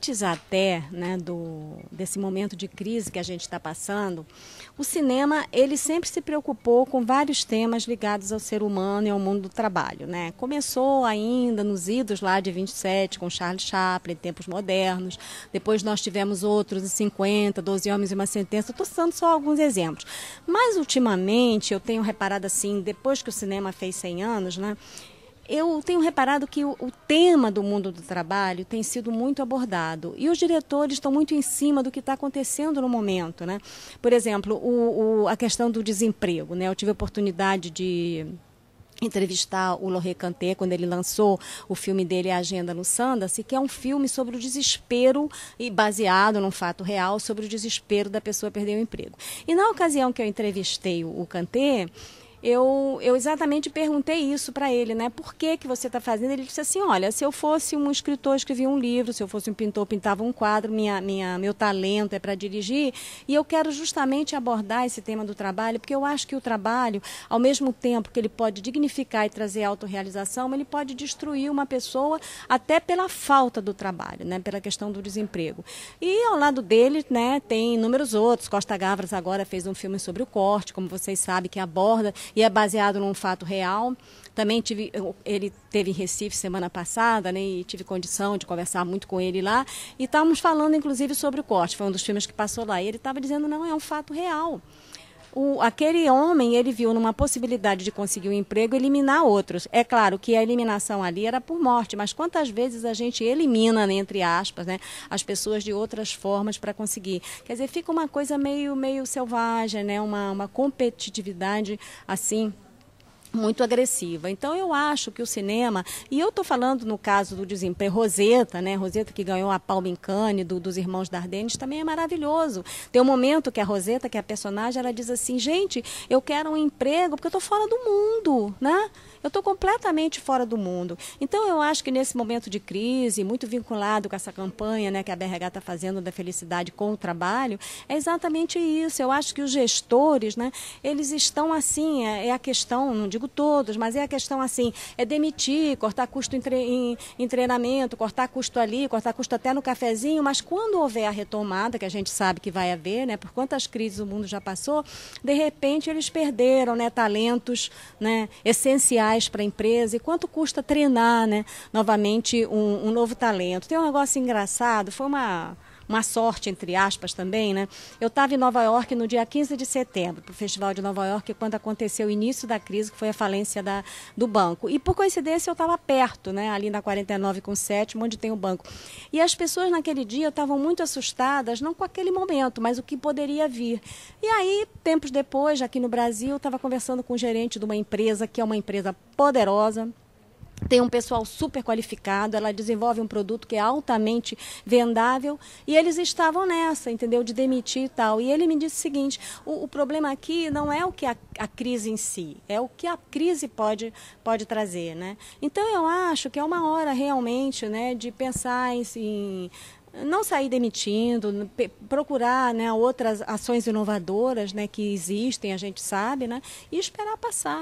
antes até né, do, desse momento de crise que a gente está passando, o cinema ele sempre se preocupou com vários temas ligados ao ser humano e ao mundo do trabalho. Né? Começou ainda nos idos lá de 27 com Charles Chaplin, Tempos Modernos, depois nós tivemos outros em 50, 12 Homens e uma Sentença, estou citando só alguns exemplos. Mas ultimamente eu tenho reparado assim, depois que o cinema fez 100 anos, né, eu tenho reparado que o, o, tema do mundo do trabalho tem sido muito abordado e os diretores estão muito em cima do que está acontecendo no momento. Né? Por exemplo, o, o, a questão do desemprego. Né? Eu tive a oportunidade de entrevistar o Lorre Canté quando ele lançou o filme dele A Agenda no Sandance, que é um filme sobre o desespero e baseado num fato real sobre o desespero da pessoa perder o emprego. E na ocasião que eu entrevistei o Canté, eu, eu exatamente perguntei isso para ele, né? Por que, que você está fazendo? Ele disse assim, olha, se eu fosse um escritor, escrevia um livro, se eu fosse um pintor, pintava um quadro, minha, minha, meu talento é para dirigir, e eu quero justamente abordar esse tema do trabalho, porque eu acho que o trabalho, ao mesmo tempo que ele pode dignificar e trazer autorrealização, ele pode destruir uma pessoa até pela falta do trabalho, né? Pela questão do desemprego. E ao lado dele, né, tem inúmeros outros, Costa Gavras agora fez um filme sobre o corte, como vocês sabem, que aborda e é baseado num fato real. Também tive, ele teve em Recife semana passada, né, e tive condição de conversar muito com ele lá. E estávamos falando, inclusive, sobre o corte. Foi um dos filmes que passou lá. E ele estava dizendo, não, é um fato real o, aquele homem ele viu numa possibilidade de conseguir um emprego eliminar outros. É claro que a eliminação ali era por morte, mas quantas vezes a gente elimina, né, entre aspas, né, as pessoas de outras formas para conseguir? Quer dizer, fica uma coisa meio, meio selvagem, né, uma, uma competitividade assim muito agressiva. Então eu acho que o cinema, e eu estou falando no caso do desemprego, Roseta, né? Roseta que ganhou a Palma em Cannes, do, dos Irmãos Dardenes, também é maravilhoso. Tem um momento que a Roseta, que é a personagem, ela diz assim, gente, eu quero um emprego porque eu estou fora do mundo, né? Eu estou completamente fora do mundo. Então eu acho que nesse momento de crise, muito vinculado com essa campanha né, que a BRH está fazendo da felicidade com o trabalho, é exatamente isso. Eu acho que os gestores, né, eles estão assim, é, é a questão, não digo digo todos, mas é a questão assim, é demitir, cortar custo em, tre em, em treinamento, cortar custo ali, cortar custo até no cafezinho, mas quando houver a retomada, que a gente sabe que vai haver, né, por quantas crises o mundo já passou, de repente eles perderam né, talentos né, essenciais para a empresa. E quanto custa treinar né, novamente um, um novo talento? Tem um negócio engraçado, foi uma uma sorte, entre aspas, também, né? Eu estava em Nova York no dia 15 de setembro, para o Festival de Nova York, quando aconteceu o início da crise, que foi a falência da, do banco. E por coincidência eu estava perto, né? Ali na 49 com 7, onde tem o banco. E as pessoas naquele dia estavam muito assustadas, não com aquele momento, mas o que poderia vir. E aí, tempos depois, aqui no Brasil, eu estava conversando com o gerente de uma empresa, que é uma empresa poderosa, tem um pessoal super qualificado, ela desenvolve um produto que é altamente vendável e eles estavam nessa, entendeu? De demitir e tal. E ele me disse o seguinte: o, o problema aqui não é o que a, a, crise em si, é o que a crise pode, pode trazer, né? Então eu acho que é uma hora realmente, né, de pensar em, em não sair demitindo, procurar né, outras ações inovadoras né, que existem, a gente sabe, né, e esperar passar.